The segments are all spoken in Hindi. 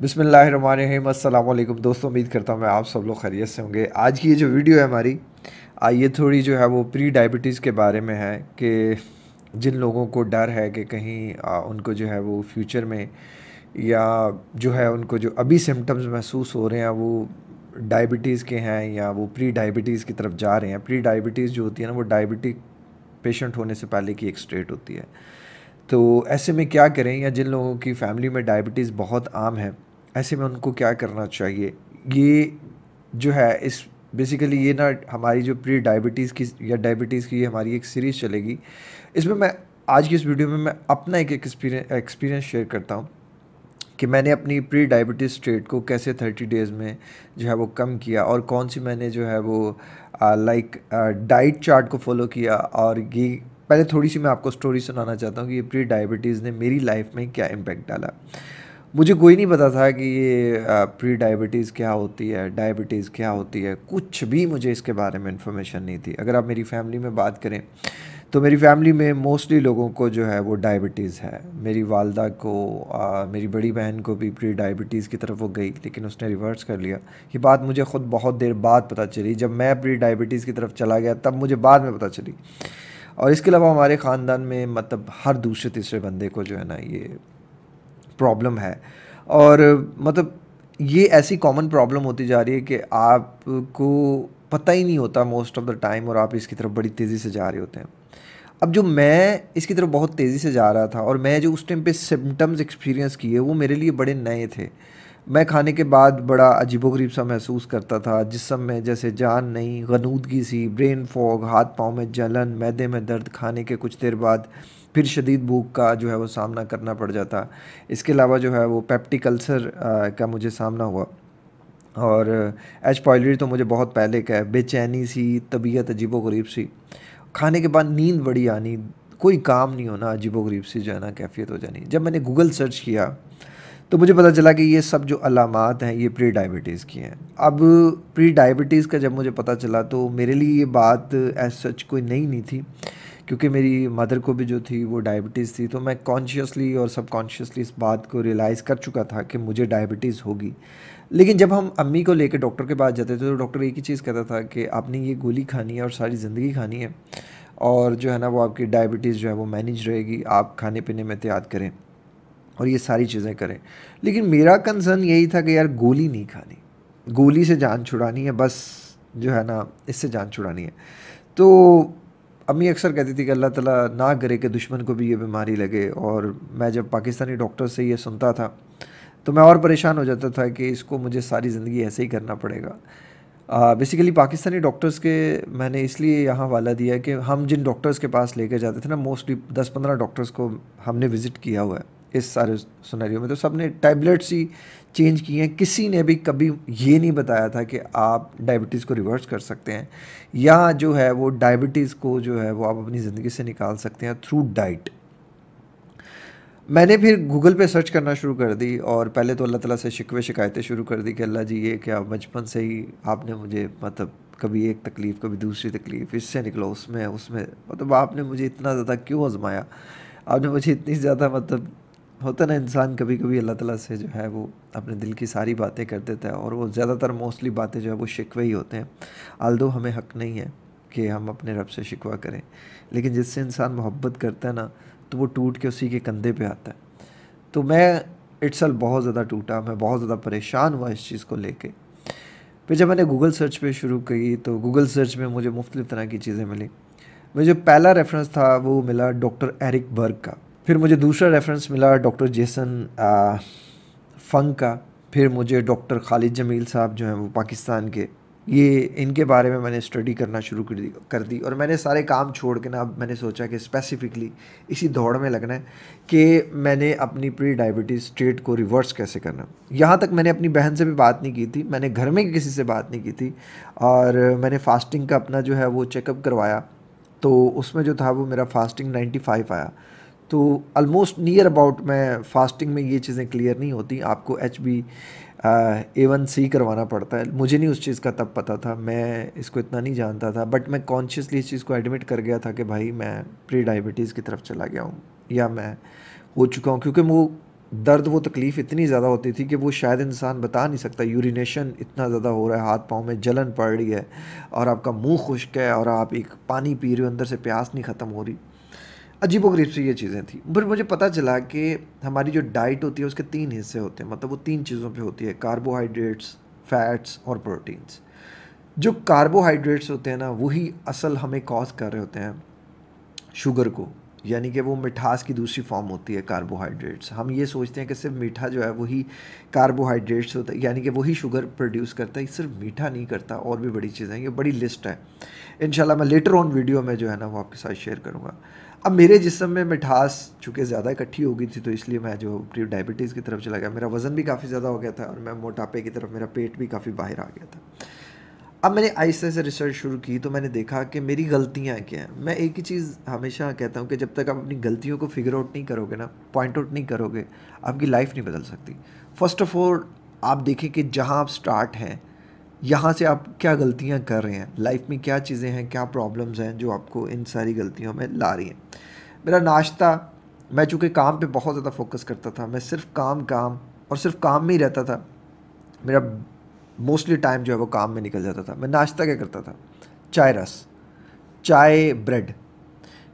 बिसमीम अल्लाम दोस्तों उम्मीद करता हूँ मैं आप सब लोग खैरियत से होंगे आज की ये जो वीडियो है हमारी ये थोड़ी जो है वो प्री डायबिटीज़ के बारे में है कि जिन लोगों को डर है कि कहीं आ, उनको जो है वो फ्यूचर में या जो है उनको जो अभी सिम्टम्स महसूस हो रहे हैं वो डायबिटीज़ के हैं या वो प्री डायबिटीज़ की तरफ जा रहे हैं प्री डायबिटीज़ जो होती है ना वो डायबिटिक पेशेंट होने से पहले की एक स्टेट होती है तो ऐसे में क्या करें या जिन लोगों की फैमिली में डायबिटीज़ बहुत आम है ऐसे में उनको क्या करना चाहिए ये जो है इस बेसिकली ये ना हमारी जो प्री डायबिटीज़ की या डायबिटीज़ की हमारी एक सीरीज़ चलेगी इसमें मैं आज की इस वीडियो में मैं अपना एक एक्सपीरियंस शेयर करता हूँ कि मैंने अपनी प्री डायबिटीज़ स्टेट को कैसे थर्टी डेज़ में जो है वो कम किया और कौन सी मैंने जो है वो लाइक डाइट चार्ट को फॉलो किया और ये पहले थोड़ी सी मैं आपको स्टोरी सुनाना चाहता हूँ कि ये प्री डायबिटीज़ ने मेरी लाइफ में क्या इम्पैक्ट डाला मुझे कोई नहीं पता था कि ये प्री डायबिटीज़ क्या होती है डायबिटीज़ क्या होती है कुछ भी मुझे इसके बारे में इन्फॉर्मेशन नहीं थी अगर आप मेरी फैमिली में बात करें तो मेरी फैमिली में मोस्टली लोगों को जो है वो डायबिटीज़ है मेरी वालदा को आ, मेरी बड़ी बहन को भी प्री डायबिटीज़ की तरफ वो गई लेकिन उसने रिवर्स कर लिया ये बात मुझे ख़ुद बहुत देर बाद पता चली जब मैं प्री डायबिटीज़ की तरफ चला गया तब मुझे बाद में पता चली और इसके अलावा हमारे ख़ानदान में मतलब हर दूसरे तीसरे बंदे को जो है ना ये प्रॉब्लम है और मतलब ये ऐसी कॉमन प्रॉब्लम होती जा रही है कि आपको पता ही नहीं होता मोस्ट ऑफ द टाइम और आप इसकी तरफ बड़ी तेज़ी से जा रहे होते हैं अब जो मैं इसकी तरफ बहुत तेज़ी से जा रहा था और मैं जो उस टाइम पे सिम्टम्स एक्सपीरियंस किए वो मेरे लिए बड़े नए थे मैं खाने के बाद बड़ा अजीबोगरीब सा महसूस करता था जिसम में जैसे जान नहीं गनूदगी सी ब्रेन फॉग हाथ पाँव में जलन मैदे में दर्द खाने के कुछ देर बाद फिर शदीद भूख का जो है वो सामना करना पड़ जाता इसके अलावा जो है वो पैप्टिक अल्सर का मुझे सामना हुआ और एच पॉयलरी तो मुझे बहुत पहले का है बेचैनी सी तबीयत अजीब गरीब सी खाने के बाद नींद बड़ी आनी कोई काम नहीं होना अजीबो गरीब सी जो है ना कैफियत हो जानी जब मैंने गूगल सर्च किया तो मुझे पता चला कि ये सब जो अलामत हैं ये प्री डायबिटीज़ की हैं अब प्री डायबिटीज़ का जब मुझे पता चला तो मेरे लिए ये बात एज सच कोई नई नहीं, नहीं थी क्योंकि मेरी मदर को भी जो थी वो डायबिटीज़ थी तो मैं कॉन्शियसली और सब कॉन्शियसली इस बात को रियलाइज़ कर चुका था कि मुझे डायबिटीज़ होगी लेकिन जब हम अम्मी को लेकर डॉक्टर के पास जाते थे तो डॉक्टर एक ही चीज़ कहता था कि आपने ये गोली खानी है और सारी ज़िंदगी खानी है और जो है ना वो आपकी डायबिटीज़ जो है वो मैनेज रहेगी आप खाने पीने में एहतियात करें और ये सारी चीज़ें करें लेकिन मेरा कंसर्न यही था कि यार गोली नहीं खानी गोली से जान छुड़ानी है बस जो है ना इससे जान छुड़ानी है तो अम्मी अक्सर कहती थी कि अल्लाह ताला ना करे कि दुश्मन को भी ये बीमारी लगे और मैं जब पाकिस्तानी डॉक्टर से ये सुनता था तो मैं और परेशान हो जाता था कि इसको मुझे सारी ज़िंदगी ऐसे ही करना पड़ेगा बेसिकली पाकिस्तानी डॉक्टर्स के मैंने इसलिए यहाँ वाला दिया कि हम जिन डॉक्टर्स के पास लेकर जाते थे ना मोस्टली दस पंद्रह डॉक्टर्स को हमने विज़िट किया हुआ है इस सारे सुनहरी में तो सब ने टैबलेट्स ही चेंज किए हैं किसी ने भी कभी ये नहीं बताया था कि आप डायबिटीज़ को रिवर्स कर सकते हैं या जो है वो डायबिटीज़ को जो है वो आप अपनी ज़िंदगी से निकाल सकते हैं थ्रू डाइट मैंने फिर गूगल पे सर्च करना शुरू कर दी और पहले तो अल्लाह ताला से शिकवे शिकायतें शुरू कर दी कि अल्लाह जी ये क्या बचपन से ही आपने मुझे मतलब कभी एक तकलीफ़ कभी दूसरी तकलीफ़ इससे निकलो उसमें उसमें मतलब आपने मुझे इतना ज़्यादा क्यों आजमाया आपने मुझे इतनी ज़्यादा मतलब होता ना इंसान कभी कभी अल्लाह ताला से जो है वो अपने दिल की सारी बातें कर देता है और वो ज़्यादातर मोस्टली बातें जो है वो शिकवे ही होते हैं दो हमें हक नहीं है कि हम अपने रब से शिकवा करें लेकिन जिससे इंसान मोहब्बत करता है ना तो वो टूट के उसी के कंधे पर आता है तो मैं इट्सल बहुत ज़्यादा टूटा मैं बहुत ज़्यादा परेशान हुआ इस चीज़ को लेके फिर जब मैंने गूगल सर्च पे शुरू की तो गूगल सर्च में मुझे मुख्तलिफ़ तरह की चीज़ें मिली मुझे जो पहला रेफरेंस था वो मिला डॉक्टर एरिक बर्ग का फिर मुझे दूसरा रेफरेंस मिला डॉक्टर जेसन फंग का फिर मुझे डॉक्टर खालिद जमील साहब जो हैं वो पाकिस्तान के ये इनके बारे में मैंने स्टडी करना शुरू कर दी कर दी और मैंने सारे काम छोड़ के ना अब मैंने सोचा कि स्पेसिफ़िकली इसी दौड़ में लगना है कि मैंने अपनी प्री डायबिटीज़ स्टेट को रिवर्स कैसे करना यहाँ तक मैंने अपनी बहन से भी बात नहीं की थी मैंने घर में किसी से बात नहीं की थी और मैंने फास्टिंग का अपना जो है वो चेकअप करवाया तो उसमें जो था वो मेरा फास्टिंग नाइन्टी आया तो ऑलमोस्ट नियर अबाउट मैं फास्टिंग में ये चीज़ें क्लियर नहीं होती आपको H B A one C करवाना पड़ता है मुझे नहीं उस चीज़ का तब पता था मैं इसको इतना नहीं जानता था बट मैं कॉन्शियसली इस चीज़ को एडमिट कर गया था कि भाई मैं प्री डायबिटीज़ की तरफ चला गया हूँ या मैं हो चुका हूँ क्योंकि वो दर्द वो तकलीफ़ इतनी ज़्यादा होती थी कि वो शायद इंसान बता नहीं सकता यूरिनेशन इतना ज़्यादा हो रहा है हाथ पाँव में जलन पड़ रही है और आपका मुंह खुश्क है और आप एक पानी पी रहे हो अंदर से प्यास नहीं ख़त्म हो रही अजीब गरीब से ये चीज़ें थी फिर मुझे पता चला कि हमारी जो डाइट होती है उसके तीन हिस्से होते हैं मतलब वो तीन चीज़ों पे होती है कार्बोहाइड्रेट्स फैट्स और प्रोटीन्स जो कार्बोहाइड्रेट्स होते हैं ना वही असल हमें कॉज कर रहे होते हैं शुगर को यानी कि वो मिठास की दूसरी फॉर्म होती है कार्बोहाइड्रेट्स हम ये सोचते हैं कि सिर्फ मीठा जो है वही कार्बोहाइड्रेट्स होता है यानी कि वही शुगर प्रोड्यूस करता है सिर्फ मीठा नहीं करता और भी बड़ी चीज़ें हैं ये बड़ी लिस्ट है इन मैं लेटर ऑन वीडियो में जो है ना वो आपके साथ शेयर करूँगा अब मेरे जिसम में मिठास चूँकि ज़्यादा इकट्ठी हो गई थी तो इसलिए मैं जो डायबिटीज़ की तरफ चला गया मेरा वज़न भी काफ़ी ज़्यादा हो गया था और मैं मोटापे की तरफ मेरा पेट भी काफ़ी बाहर आ गया था अब मैंने आहिस्ते से रिसर्च शुरू की तो मैंने देखा कि मेरी गलतियाँ क्या हैं मैं एक ही चीज़ हमेशा कहता हूँ कि जब तक आप अपनी गलतियों को फिगर आउट नहीं करोगे ना पॉइंट आउट नहीं करोगे आपकी लाइफ नहीं बदल सकती फर्स्ट ऑफ ऑल आप देखें कि जहाँ आप स्टार्ट हैं यहाँ से आप क्या गलतियाँ कर रहे हैं लाइफ में क्या चीज़ें हैं क्या प्रॉब्लम्स हैं जो आपको इन सारी गलतियों में ला रही हैं मेरा नाश्ता मैं चूँकि काम पे बहुत ज़्यादा फोकस करता था मैं सिर्फ काम काम और सिर्फ काम में ही रहता था मेरा मोस्टली टाइम जो है वो काम में निकल जाता था मैं नाश्ता क्या करता था चाय रस चाय ब्रेड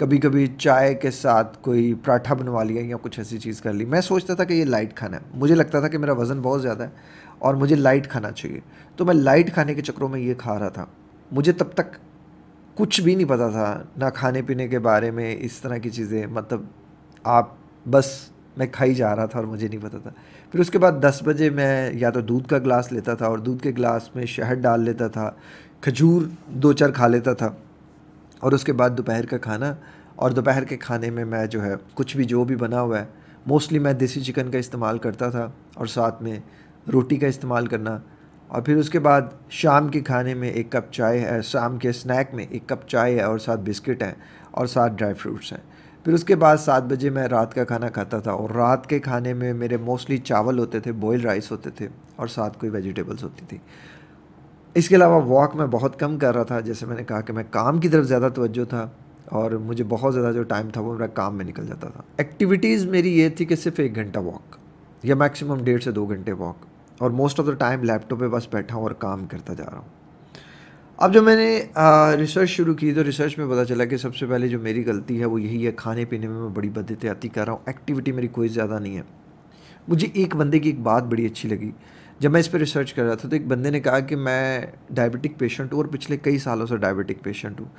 कभी कभी चाय के साथ कोई पराठा बनवा लिया या कुछ ऐसी चीज़ कर ली मैं सोचता था कि ये लाइट खाना है मुझे लगता था कि मेरा वज़न बहुत ज़्यादा है और मुझे लाइट खाना चाहिए तो मैं लाइट खाने के चक्रों में ये खा रहा था मुझे तब तक कुछ भी नहीं पता था ना खाने पीने के बारे में इस तरह की चीज़ें मतलब आप बस मैं खाई जा रहा था और मुझे नहीं पता था फिर उसके बाद दस बजे मैं या तो दूध का गिलास लेता था और दूध के गिलास में शहद डाल लेता था खजूर दो चार खा लेता था और उसके बाद दोपहर का खाना और दोपहर के खाने में मैं जो है कुछ भी जो भी बना हुआ है मोस्टली मैं देसी चिकन का इस्तेमाल करता था और साथ में रोटी का इस्तेमाल करना और फिर उसके बाद शाम के खाने में एक कप चाय है शाम के स्नैक में एक कप चाय है और साथ बिस्किट हैं और साथ ड्राई फ्रूट्स हैं फिर उसके बाद सात बजे मैं रात का खाना खाता था और रात के खाने में मेरे मोस्टली चावल होते थे बॉयल राइस होते थे और साथ कोई वेजिटेबल्स होती थी इसके अलावा वॉक मैं बहुत कम कर रहा था जैसे मैंने कहा कि मैं काम की तरफ ज़्यादा तवज्जो था और मुझे बहुत ज़्यादा जो टाइम था वो मेरा काम में निकल जाता था एक्टिविटीज़ मेरी ये थी कि सिर्फ एक घंटा वॉक या मैक्सिमम डेढ़ से दो घंटे वॉक और most of the time laptop पे बस बैठा हूँ और काम करता जा रहा हूँ अब जब मैंने रिसर्च शुरू की तो रिसर्च में पता चला कि सबसे पहले जो मेरी गलती है वो यही है खाने पीने में मैं बड़ी बदतियाती कर रहा हूँ एक्टिविटी मेरी कोई ज़्यादा नहीं है मुझे एक बंदे की एक बात बड़ी अच्छी लगी जब मैं इस पर रिसर्च कर रहा था तो एक बंदे ने कहा कि मैं डायबिटिक पेशेंट हूँ और पिछले कई सालों से डायबिटिक पेशेंट हूँ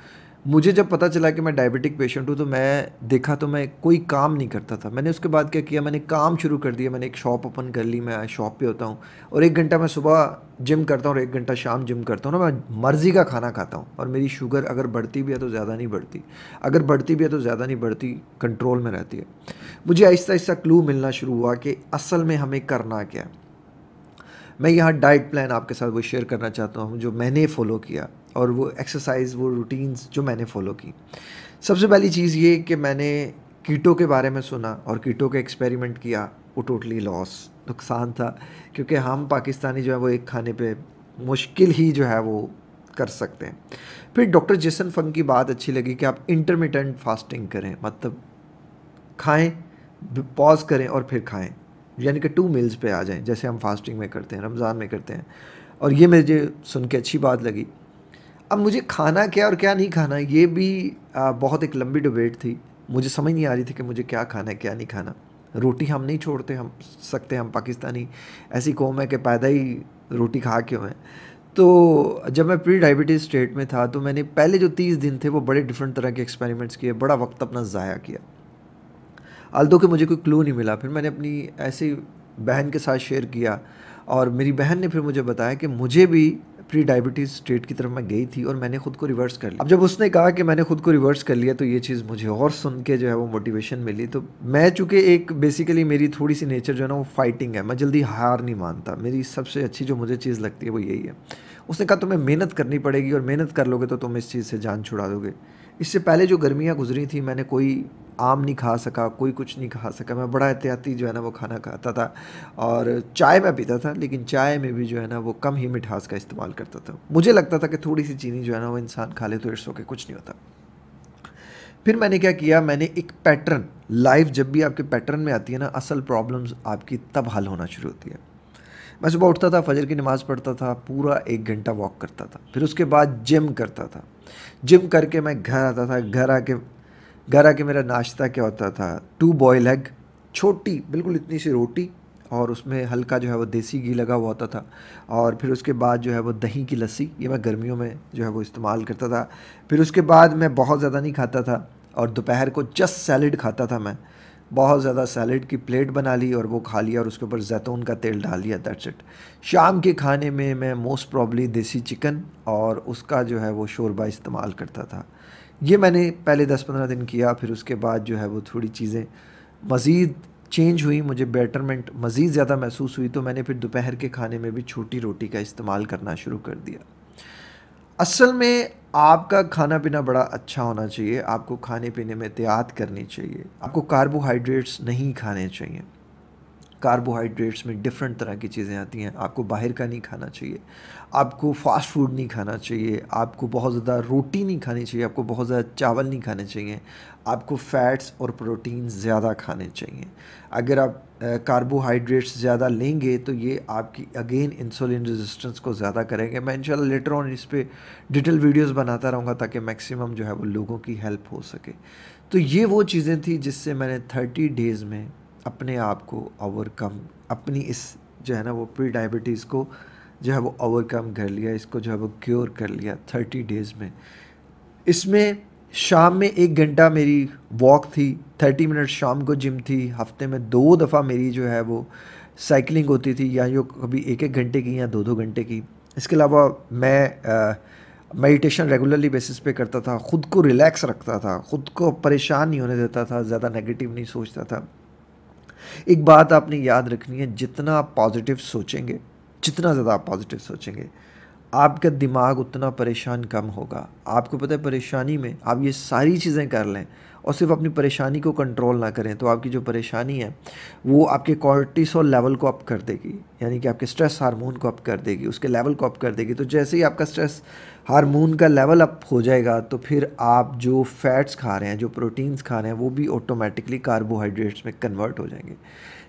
मुझे जब पता चला कि मैं डायबिटिक पेशेंट हूँ तो मैं देखा तो मैं कोई काम नहीं करता था मैंने उसके बाद क्या किया मैंने काम शुरू कर दिया मैंने एक शॉप ओपन कर ली मैं शॉप पे होता हूँ और एक घंटा मैं सुबह जिम करता हूँ और एक घंटा शाम जिम करता हूँ ना मैं मर्ज़ी का खाना खाता हूँ और मेरी शुगर अगर बढ़ती भी है तो ज़्यादा नहीं बढ़ती अगर बढ़ती भी है तो ज़्यादा नहीं बढ़ती कंट्रोल में रहती है मुझे आहिस्ता आहिस्ता क्लू मिलना शुरू हुआ कि असल में हमें करना क्या है मैं यहाँ डाइट प्लान आपके साथ वो शेयर करना चाहता हूँ जो मैंने फॉलो किया और वो एक्सरसाइज वो रूटीन्स जो मैंने फॉलो की सबसे पहली चीज़ ये कि मैंने कीटो के बारे में सुना और कीटो के एक्सपेरिमेंट किया वो टोटली लॉस नुकसान था क्योंकि हम पाकिस्तानी जो है वो एक खाने पे मुश्किल ही जो है वो कर सकते हैं फिर डॉक्टर जेसन फंग की बात अच्छी लगी कि आप इंटरमीडियंट फास्टिंग करें मतलब खाएं पॉज करें और फिर खाएं यानी कि टू मील्स पे आ जाएं जैसे हम फास्टिंग में करते हैं रमज़ान में करते हैं और ये मुझे सुन के अच्छी बात लगी अब मुझे खाना क्या और क्या नहीं खाना ये भी बहुत एक लंबी डिबेट थी मुझे समझ नहीं आ रही थी कि मुझे क्या खाना है क्या नहीं खाना रोटी हम नहीं छोड़ते हम सकते हम पाकिस्तानी ऐसी कौम है कि पैदा ही रोटी खा क्यों है तो जब मैं प्री डायबिटीज़ स्टेट में था तो मैंने पहले जो तीस दिन थे वो बड़े डिफरेंट तरह के एक्सपेरिमेंट्स किए बड़ा वक्त अपना ज़ाया किया अल्दो के मुझे कोई क्लू नहीं मिला फिर मैंने अपनी ऐसी बहन के साथ शेयर किया और मेरी बहन ने फिर मुझे बताया कि मुझे भी प्री डायबिटीज़ स्टेट की तरफ मैं गई थी और मैंने खुद को रिवर्स कर लिया अब जब उसने कहा कि मैंने खुद को रिवर्स कर लिया तो ये चीज़ मुझे और सुन के जो है वो मोटिवेशन मिली तो मैं चूँकि एक बेसिकली मेरी थोड़ी सी नेचर जो है ना वो फाइटिंग है मैं जल्दी हार नहीं मानता मेरी सबसे अच्छी जो मुझे चीज़ लगती है वो यही है उसने कहा तुम्हें मेहनत करनी पड़ेगी और मेहनत कर लोगे तो तुम इस चीज़ से जान छुड़ा दोगे इससे पहले जो गर्मियाँ गुजरी थी मैंने कोई आम नहीं खा सका कोई कुछ नहीं खा सका मैं बड़ा एहतियाती जो है ना वो खाना खाता था और चाय मैं पीता था लेकिन चाय में भी जो है ना वो कम ही मिठास का इस्तेमाल करता था मुझे लगता था कि थोड़ी सी चीनी जो है ना वो इंसान खा ले तो इट्स ओके कुछ नहीं होता फिर मैंने क्या किया मैंने एक पैटर्न लाइफ जब भी आपके पैटर्न में आती है ना असल प्रॉब्लम्स आपकी तब हल होना शुरू होती है मैं सुबह उठता था फजर की नमाज़ पढ़ता था पूरा एक घंटा वॉक करता था फिर उसके बाद जिम करता था जिम करके मैं घर आता था घर आके घर आके मेरा नाश्ता क्या होता था टू बॉयल एग छोटी बिल्कुल इतनी सी रोटी और उसमें हल्का जो है वो देसी घी लगा हुआ होता था और फिर उसके बाद जो है वो दही की लस्सी ये मैं गर्मियों में जो है वो इस्तेमाल करता था फिर उसके बाद मैं बहुत ज़्यादा नहीं खाता था और दोपहर को जस्ट सैलड खाता था मैं बहुत ज़्यादा सैलड की प्लेट बना ली और वो खा लिया और उसके ऊपर जैतून का तेल डाल लिया दैट्स इट शाम के खाने में मैं मोस्ट प्रॉब्ली देसी चिकन और उसका जो है वो शोरबा इस्तेमाल करता था ये मैंने पहले दस पंद्रह दिन किया फिर उसके बाद जो है वो थोड़ी चीज़ें मज़ीद चेंज हुई मुझे बेटरमेंट मज़ीद ज़्यादा महसूस हुई तो मैंने फिर दोपहर के खाने में भी छोटी रोटी का इस्तेमाल करना शुरू कर दिया असल में आपका खाना पीना बड़ा अच्छा होना चाहिए आपको खाने पीने में एहतियात करनी चाहिए आपको कार्बोहाइड्रेट्स नहीं खाने चाहिए कार्बोहाइड्रेट्स में डिफरेंट तरह की चीज़ें आती हैं आपको बाहर का नहीं खाना चाहिए आपको फास्ट फूड नहीं खाना चाहिए आपको बहुत ज़्यादा रोटी नहीं खानी चाहिए आपको बहुत ज़्यादा चावल नहीं खाने चाहिए आपको फ़ैट्स और प्रोटीन ज़्यादा खाने चाहिए अगर आप कार्बोहाइड्रेट्स ज़्यादा लेंगे तो ये आपकी अगेन इंसुलिन रेजिस्टेंस को ज़्यादा करेंगे मैं इंशाल्लाह लेटर ऑन इस पर डिटेल वीडियोज़ बनाता रहूँगा ताकि मैक्सिमम जो है वो लोगों की हेल्प हो सके तो ये वो चीज़ें थी जिससे मैंने थर्टी डेज़ में अपने आप को ओवरकम अपनी इस जो है ना वो प्री डायबिटीज़ को जो है वो ओवरकम कर लिया इसको जो है वो क्योर कर लिया थर्टी डेज़ में इसमें शाम में एक घंटा मेरी वॉक थी थर्टी मिनट शाम को जिम थी हफ्ते में दो दफ़ा मेरी जो है वो साइकिलिंग होती थी या जो कभी एक एक घंटे की या दो दो घंटे की इसके अलावा मैं मेडिटेशन रेगुलरली बेसिस पे करता था ख़ुद को रिलैक्स रखता था ख़ुद को परेशान नहीं होने देता था ज़्यादा नेगेटिव नहीं सोचता था एक बात आपने याद रखनी है जितना आप पॉजिटिव सोचेंगे जितना ज़्यादा आप पॉजिटिव सोचेंगे आपका दिमाग उतना परेशान कम होगा आपको पता है परेशानी में आप ये सारी चीज़ें कर लें और सिर्फ अपनी परेशानी को कंट्रोल ना करें तो आपकी जो परेशानी है वो आपके कॉर्टिसोल लेवल को अप कर देगी यानी कि आपके स्ट्रेस हार्मोन को अप कर देगी उसके लेवल को अप कर देगी तो जैसे ही आपका स्ट्रेस हार्मोन का लेवल अप हो जाएगा तो फिर आप जो फैट्स खा रहे हैं जो प्रोटीन्स खा रहे हैं वो भी ऑटोमेटिकली कार्बोहाइड्रेट्स में कन्वर्ट हो जाएंगे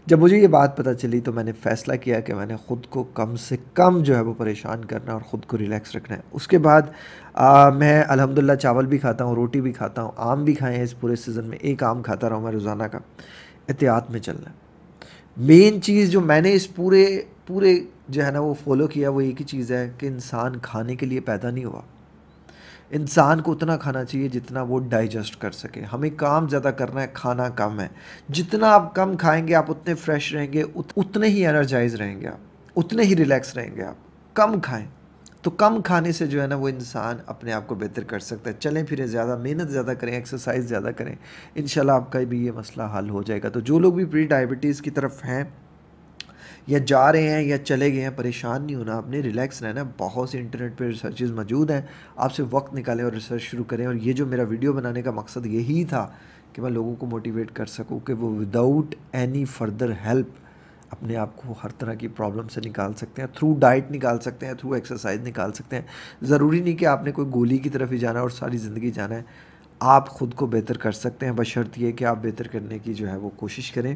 जब मुझे ये बात पता चली तो मैंने फ़ैसला किया कि मैंने ख़ुद को कम से कम जो है वो परेशान करना और ख़ुद को रिलैक्स रखना है उसके बाद आ, मैं अलहमदिल्ला चावल भी खाता हूँ रोटी भी खाता हूँ आम भी खाए हैं इस पूरे सीज़न में एक आम खाता रहा हूँ मैं रोज़ाना का एहतियात में चलना मेन चीज़ जो मैंने इस पूरे पूरे जो है ना वो फॉलो किया वो एक ही चीज़ है कि इंसान खाने के लिए पैदा नहीं हुआ इंसान को उतना खाना चाहिए जितना वो डाइजेस्ट कर सके हमें काम ज़्यादा करना है खाना कम है जितना आप कम खाएंगे आप उतने फ्रेश रहेंगे उत, उतने ही एनर्जाइज रहेंगे आप उतने ही रिलैक्स रहेंगे आप कम खाएं तो कम खाने से जो है ना वो इंसान अपने आप को बेहतर कर सकता है चलें फिरें ज़्यादा मेहनत ज़्यादा करें एक्सरसाइज ज़्यादा करें इन आपका भी ये मसला हल हो जाएगा तो जो लोग भी प्री डायबिटीज़ की तरफ हैं या जा रहे हैं या चले गए हैं परेशान नहीं होना आपने रिलैक्स रहना बहुत से इंटरनेट पर रिसर्चेज मौजूद हैं आपसे वक्त निकालें और रिसर्च शुरू करें और ये जो मेरा वीडियो बनाने का मकसद यही था कि मैं लोगों को मोटिवेट कर सकूँ कि वो विदाउट एनी फर्दर हेल्प अपने आप को हर तरह की प्रॉब्लम से निकाल सकते हैं थ्रू डाइट निकाल सकते हैं थ्रू एक्सरसाइज निकाल सकते हैं ज़रूरी नहीं कि आपने कोई गोली की तरफ ही जाना और सारी ज़िंदगी जाना है आप ख़ुद को बेहतर कर सकते हैं बशर्त ये कि आप बेहतर करने की जो है वो कोशिश करें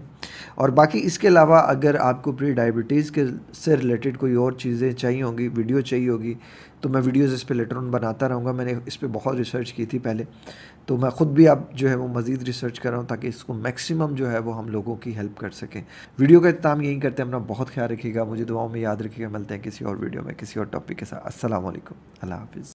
और बाकी इसके अलावा अगर आपको प्री डायबिटीज़ के से रिलेटेड कोई और चीज़ें चाहिए होंगी वीडियो चाहिए होगी तो मैं वीडियोस इस पर लेटर ऑन बनाता रहूँगा मैंने इस पर बहुत रिसर्च की थी पहले तो मैं ख़ुद भी आप जो है वो मज़ीद रिसर्च कर रहा हूँ ताकि इसको मैक्सिमम जो है वो हम लोगों की हेल्प कर सकें वीडियो का इतना यहीं करते हैं अपना बहुत ख्याल रखिएगा मुझे दुआओं में याद रखिएगा मिलते हैं किसी और वीडियो में किसी और टॉपिक के साथ असल अल्लाह हाफिज़